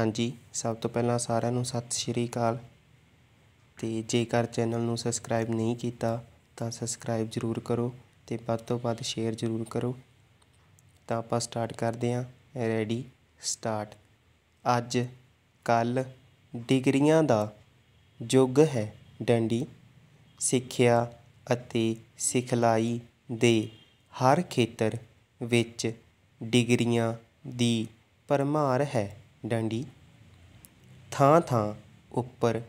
ਹਾਂਜੀ ਸਭ ਤੋਂ ਪਹਿਲਾਂ ਸਾਰਿਆਂ ਨੂੰ ਸਤਿ ਸ਼੍ਰੀ ਅਕਾਲ ਤੇ ਜੇਕਰ ਚੈਨਲ ਨੂੰ ਸਬਸਕ੍ਰਾਈਬ ਨਹੀਂ ਕੀਤਾ ਤਾਂ ਸਬਸਕ੍ਰਾਈਬ ਜ਼ਰੂਰ ਕਰੋ ਤੇ ਵੱਧ ਤੋਂ ਵੱਧ ਸ਼ੇਅਰ ਜ਼ਰੂਰ ਕਰੋ ਤਾਂ ਆਪਾਂ ਸਟਾਰਟ ਕਰਦੇ ਹਾਂ ਰੈਡੀ ਸਟਾਰਟ ਅੱਜ ਕੱਲ ਡਿਗਰੀਆਂ ਦਾ ਯੁੱਗ ਹੈ ਡੰਡੀ ਸਿੱਖਿਆ ਅਤੇ ਸਿਖਲਾਈ ਦੇ ਹਰ ਖੇਤਰ ਵਿੱਚ ਡਿਗਰੀਆਂ ਦੀ ਪਰਮਾਰ ਹੈ ਡਾਂਡੀ ਥਾਂ ਥਾਂ ਉੱਪਰ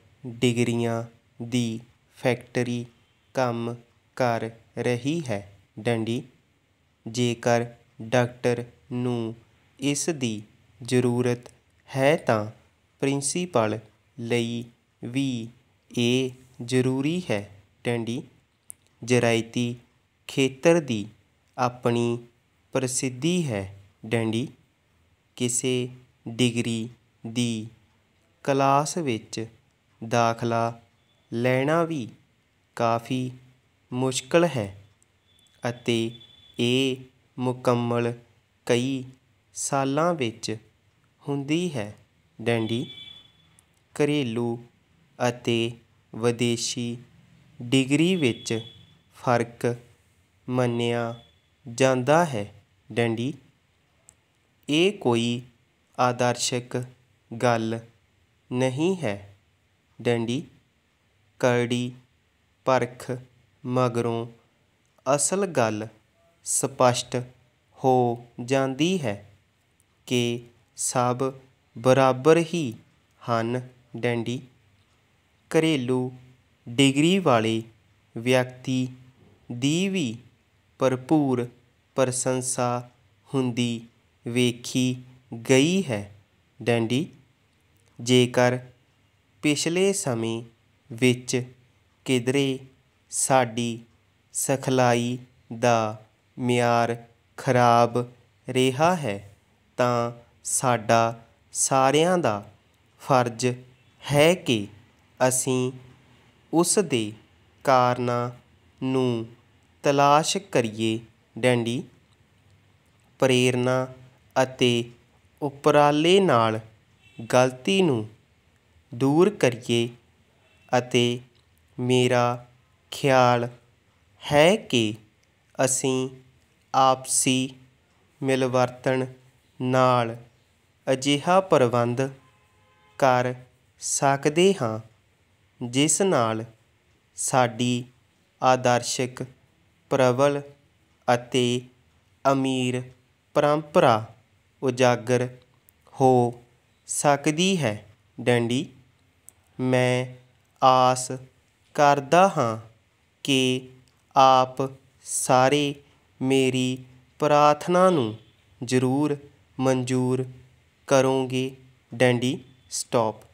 ਡਿਗਰੀਆਂ ਦੀ ਫੈਕਟਰੀ ਕੰਮ ਕਰ ਰਹੀ ਹੈ ਡਾਂਡੀ ਜੇਕਰ ਡਾਕਟਰ ਨੂੰ ਇਸ ਦੀ ਜ਼ਰੂਰਤ ਹੈ ਤਾਂ ਪ੍ਰਿੰਸੀਪਲ ਲਈ ਵੀ ਇਹ ਜ਼ਰੂਰੀ ਹੈ ਡਾਂਡੀ ਜਰਾਇਤੀ ਖੇਤਰ ਦੀ ਆਪਣੀ ਪ੍ਰਸਿੱਧੀ ਹੈ ਡੈਂਡੀ ਕਿਸੇ ਡਿਗਰੀ ਦੀ ਕਲਾਸ ਵਿੱਚ ਦਾਖਲਾ ਲੈਣਾ ਵੀ ਕਾਫ਼ੀ ਮੁਸ਼ਕਲ ਹੈ ਅਤੇ ਇਹ ਮੁਕੰਮਲ ਕਈ ਸਾਲਾਂ ਵਿੱਚ ਹੁੰਦੀ ਹੈ ਡੈਂਡੀ ਘਰੇਲੂ ਅਤੇ ਵਿਦੇਸ਼ੀ ਡਿਗਰੀ ਵਿੱਚ ਫਰਕ ਮੰਨਿਆ ਜਾਂਦਾ ਹੈ ਡੈਂਡੀ ਇਹ ਕੋਈ ਆਦਰਸ਼ਕ ਗੱਲ ਨਹੀਂ ਹੈ ਡੰਡੀ ਕਰੜੀ ਪਰਖ ਮਗਰੋਂ ਅਸਲ ਗੱਲ ਸਪਸ਼ਟ ਹੋ ਜਾਂਦੀ ਹੈ ਕਿ ਸਭ ਬਰਾਬਰ ਹੀ ਹਨ ਡੰਡੀ ਘਰੇਲੂ ਡਿਗਰੀ ਵਾਲੇ ਵਿਅਕਤੀ ਦੀ ਵੀ ਭਰਪੂਰ ਪ੍ਰਸ਼ੰਸਾ ਹੁੰਦੀ ਵੇਖੀ ਗਈ ਹੈ ਡੈਂਡੀ ਜੇਕਰ ਪਿਛਲੇ ਸਮੇਂ ਵਿੱਚ ਕਿਦਰੇ ਸਾਡੀ ਸਖਲਾਈ ਦਾ ਮਿਆਰ ਖਰਾਬ ਰਿਹਾ ਹੈ ਤਾਂ ਸਾਡਾ ਸਾਰਿਆਂ ਦਾ ਫਰਜ਼ ਹੈ ਕਿ ਅਸੀਂ ਉਸ ਦੇ ਕਾਰਨਾਂ ਨੂੰ ਤਲਾਸ਼ ਕਰੀਏ ਡੈਂਡੀ ਪ੍ਰੇਰਣਾ ਅਤੇ ਉਪਰਾਲੇ ਨਾਲ ਗਲਤੀ ਨੂੰ ਦੂਰ ਕਰੀਏ ਅਤੇ ਮੇਰਾ ਖਿਆਲ ਹੈ ਕਿ ਅਸੀਂ ਆਪਸੀ ਮਿਲਵਰਤਨ ਨਾਲ ਅਜਿਹਾ ਪ੍ਰਬੰਧ ਕਰ ਸਕਦੇ ਹਾਂ ਜਿਸ ਨਾਲ ਸਾਡੀ ਆਦਰਸ਼ਕ ਪ੍ਰਵਲ ਅਤੇ ਅਮੀਰ ਪਰੰਪਰਾ ਉਜਾਗਰ ਹੋ ਸਕਦੀ ਹੈ ਡੈਂਡੀ ਮੈਂ ਆਸ ਕਰਦਾ ਹਾਂ ਕਿ ਆਪ ਸਾਰੇ ਮੇਰੀ ਪ੍ਰਾਰਥਨਾ ਨੂੰ ਜ਼ਰੂਰ ਮਨਜ਼ੂਰ ਕਰੋਗੇ ਡੈਂਡੀ ਸਟਾਪ